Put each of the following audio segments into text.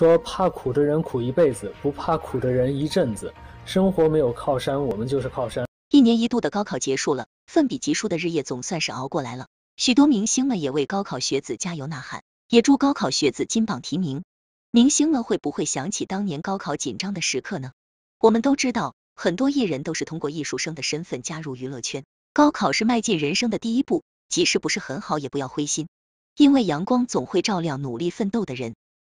说怕苦的人苦一辈子，不怕苦的人一阵子。生活没有靠山，我们就是靠山。一年一度的高考结束了，奋笔疾书的日夜总算是熬过来了。许多明星们也为高考学子加油呐喊，也祝高考学子金榜题名。明星们会不会想起当年高考紧张的时刻呢？我们都知道，很多艺人都是通过艺术生的身份加入娱乐圈。高考是迈进人生的第一步，即使不是很好，也不要灰心，因为阳光总会照亮努力奋斗的人。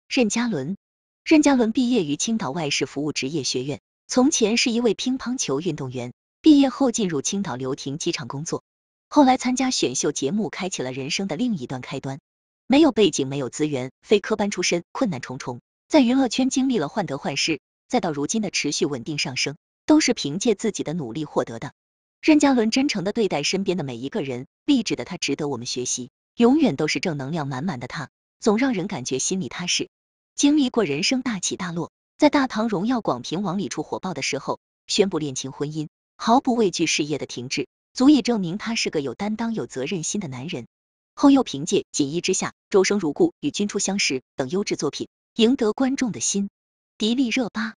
任嘉伦，任嘉伦毕业于青岛外事服务职业学院，从前是一位乒乓球运动员，毕业后进入青岛流亭机场工作，后来参加选秀节目，开启了人生的另一段开端。没有背景，没有资源，非科班出身，困难重重，在娱乐圈经历了患得患失，再到如今的持续稳定上升，都是凭借自己的努力获得的。任嘉伦真诚的对待身边的每一个人，励志的他值得我们学习，永远都是正能量满满的他，总让人感觉心里踏实。经历过人生大起大落，在大唐荣耀、广平王李出火爆的时候宣布恋情婚姻，毫不畏惧事业的停滞，足以证明他是个有担当、有责任心的男人。后又凭借《锦衣之下》、《周生如故》与君初相识等优质作品赢得观众的心。迪丽热巴，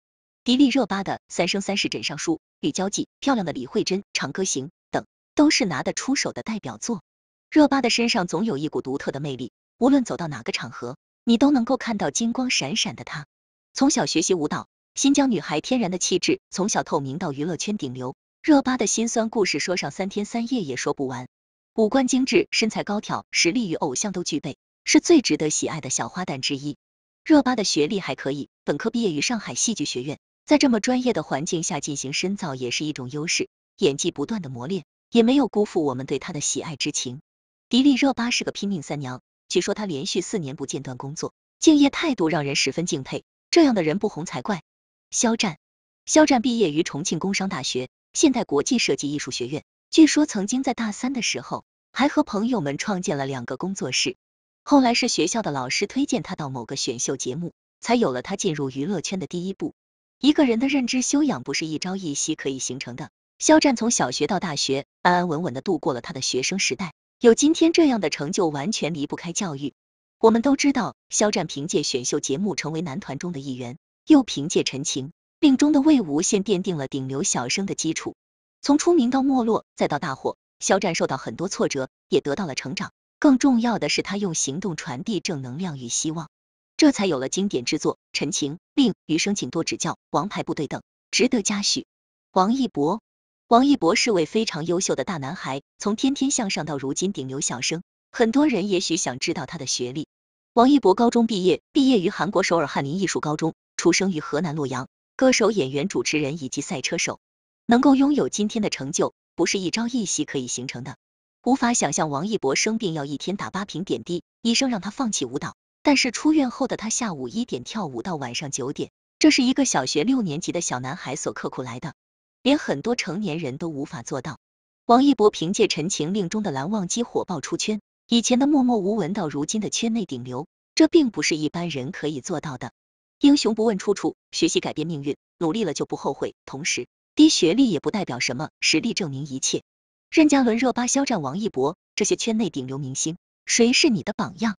迪丽热巴的《三生三世枕上书》、《绿娇记》、《漂亮的李慧珍》、《长歌行》等都是拿得出手的代表作。热巴的身上总有一股独特的魅力，无论走到哪个场合。你都能够看到金光闪闪的她。从小学习舞蹈，新疆女孩天然的气质，从小透明到娱乐圈顶流，热巴的辛酸故事说上三天三夜也说不完。五官精致，身材高挑，实力与偶像都具备，是最值得喜爱的小花旦之一。热巴的学历还可以，本科毕业于上海戏剧学院，在这么专业的环境下进行深造也是一种优势。演技不断的磨练，也没有辜负我们对她的喜爱之情。迪丽热巴是个拼命三娘。据说他连续四年不间断工作，敬业态度让人十分敬佩。这样的人不红才怪。肖战，肖战毕业于重庆工商大学现代国际设计艺术学院。据说曾经在大三的时候，还和朋友们创建了两个工作室。后来是学校的老师推荐他到某个选秀节目，才有了他进入娱乐圈的第一步。一个人的认知修养不是一朝一夕可以形成的。肖战从小学到大学，安安稳稳的度过了他的学生时代。有今天这样的成就，完全离不开教育。我们都知道，肖战凭借选秀节目成为男团中的一员，又凭借《陈情令》中的魏无羡奠定了顶流小生的基础。从出名到没落，再到大火，肖战受到很多挫折，也得到了成长。更重要的是，他用行动传递正能量与希望，这才有了经典之作《陈情令》《余生请多指教》《王牌部队》等，值得嘉许。王一博。王一博是位非常优秀的大男孩，从天天向上到如今顶流小生，很多人也许想知道他的学历。王一博高中毕业，毕业于韩国首尔翰林艺术高中，出生于河南洛阳，歌手、演员、主持人以及赛车手，能够拥有今天的成就，不是一朝一夕可以形成的。无法想象王一博生病要一天打八瓶点滴，医生让他放弃舞蹈，但是出院后的他下午一点跳舞到晚上九点，这是一个小学六年级的小男孩所刻苦来的。连很多成年人都无法做到。王一博凭借《陈情令》中的蓝忘机火爆出圈，以前的默默无闻到如今的圈内顶流，这并不是一般人可以做到的。英雄不问出处，学习改变命运，努力了就不后悔。同时，低学历也不代表什么，实力证明一切。任嘉伦、热巴、肖战、王一博这些圈内顶流明星，谁是你的榜样？